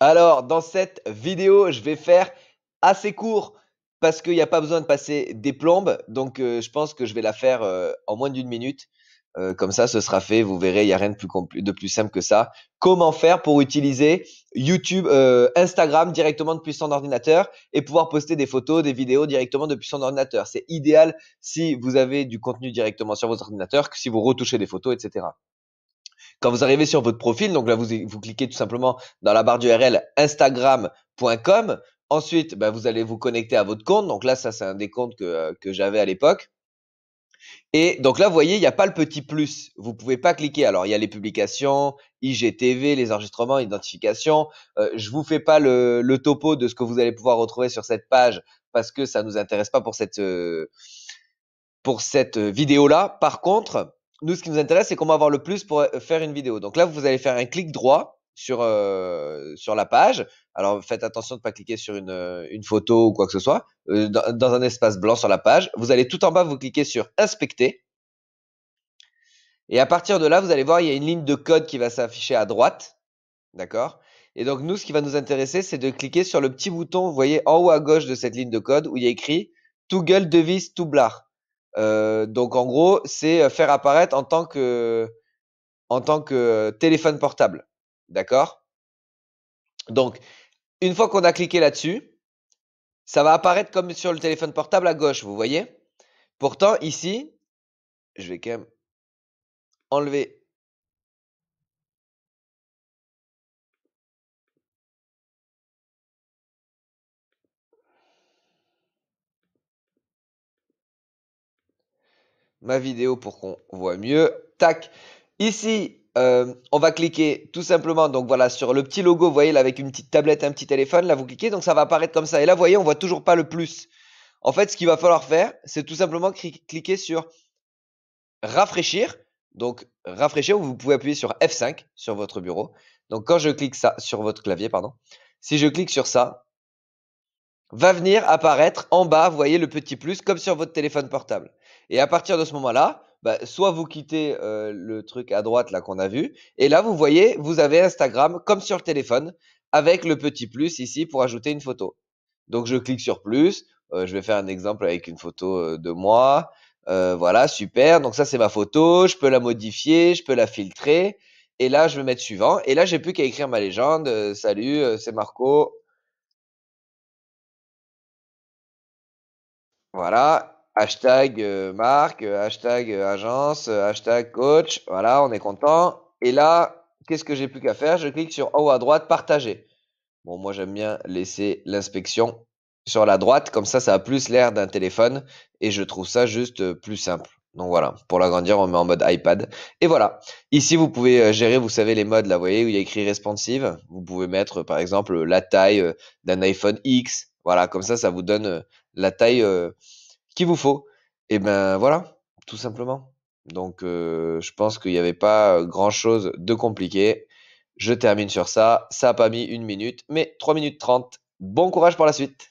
Alors, dans cette vidéo, je vais faire assez court parce qu'il n'y a pas besoin de passer des plombes. Donc, euh, je pense que je vais la faire euh, en moins d'une minute. Euh, comme ça, ce sera fait. Vous verrez, il n'y a rien de plus, de plus, simple que ça. Comment faire pour utiliser YouTube, Instagram directement depuis son ordinateur et pouvoir poster des photos, des vidéos directement depuis son ordinateur. C'est idéal si vous avez du contenu directement sur votre ordinateur que si vous retouchez des photos, etc. Quand vous arrivez sur votre profil, donc là, vous, vous cliquez tout simplement dans la barre d'URL instagram.com. Ensuite, bah, vous allez vous connecter à votre compte. Donc là, ça, c'est un des comptes que, euh, que j'avais à l'époque. Et donc là, vous voyez, il n'y a pas le petit plus. Vous ne pouvez pas cliquer. Alors, il y a les publications, IGTV, les enregistrements, identification. Euh, je vous fais pas le, topo de ce que vous allez pouvoir retrouver sur cette page parce que ça ne nous intéresse pas pour cette euh, pour cette euh, vidéo là. Par contre, nous, ce qui nous intéresse, c'est comment avoir le plus pour euh, faire une vidéo. Donc là, vous allez faire un clic droit sur, euh, sur la page. Alors faites attention de ne pas cliquer sur une, euh, une, photo ou quoi que ce soit. dans, un espace blanc sur la page, vous allez tout en bas, vous cliquez sur Inspecter. Et à partir de là, vous allez voir, il y a une ligne de code qui va s'afficher à droite. D'accord Et donc nous, ce qui va nous intéresser, c'est de cliquer sur le petit bouton, vous voyez, en haut à gauche de cette ligne de code où il y a écrit « Toggle devise, tout euh, donc en gros, c'est euh, faire apparaître en tant que en tant que euh, téléphone portable. D'accord Donc une fois qu'on a cliqué là-dessus, ça va apparaître comme sur le téléphone portable à gauche, vous voyez Pourtant ici, je vais quand même enlever ma vidéo pour qu'on voit mieux. Tac. Ici, euh, on va cliquer tout simplement donc voilà sur le petit logo, vous voyez là avec une petite tablette, un petit téléphone, là vous cliquez donc ça va apparaître comme ça. Et là vous voyez on voit toujours pas le plus. En fait ce qu'il va falloir faire c'est tout simplement cliquer sur rafraîchir. Donc rafraîchir, vous pouvez appuyer sur F5 sur votre bureau. Donc quand je clique ça sur votre clavier, pardon, si je clique sur ça, va venir apparaître en bas, vous voyez le petit plus, comme sur votre téléphone portable. Et à partir de ce moment-là, bah, soit vous quittez euh, le truc à droite là qu'on a vu, et là vous voyez, vous avez Instagram comme sur le téléphone, avec le petit plus ici pour ajouter une photo. Donc je clique sur plus, euh, je vais faire un exemple avec une photo euh, de moi, voilà, super, donc ça c'est ma photo, je peux la modifier, je peux la filtrer, et là je vais mettre suivant, et là j'ai plus qu'à écrire ma légende, salut, c'est Marco, Voilà. Hashtag euh, marque, euh, hashtag euh, agence, hashtag coach. Voilà, on est content. Et là, qu'est-ce que j'ai plus qu'à faire Je clique sur haut à droite, partager. Bon, moi j'aime bien laisser l'inspection sur la droite, comme ça, ça a plus l'air d'un téléphone et je trouve ça juste plus simple. Donc voilà, pour l'agrandir, on met en mode iPad. Et voilà, ici vous pouvez gérer, vous savez, les modes là, vous voyez, où il y a écrit responsive. Vous pouvez mettre par exemple la taille d'un iPhone X. Voilà, comme ça, ça vous donne la taille euh, qu'il vous faut. Et ben voilà, tout simplement. Donc euh, je pense qu'il n'y avait pas euh, grand-chose de compliqué. Je termine sur ça. Ça n'a pas mis une minute, mais 3 minutes 30. Bon courage pour la suite.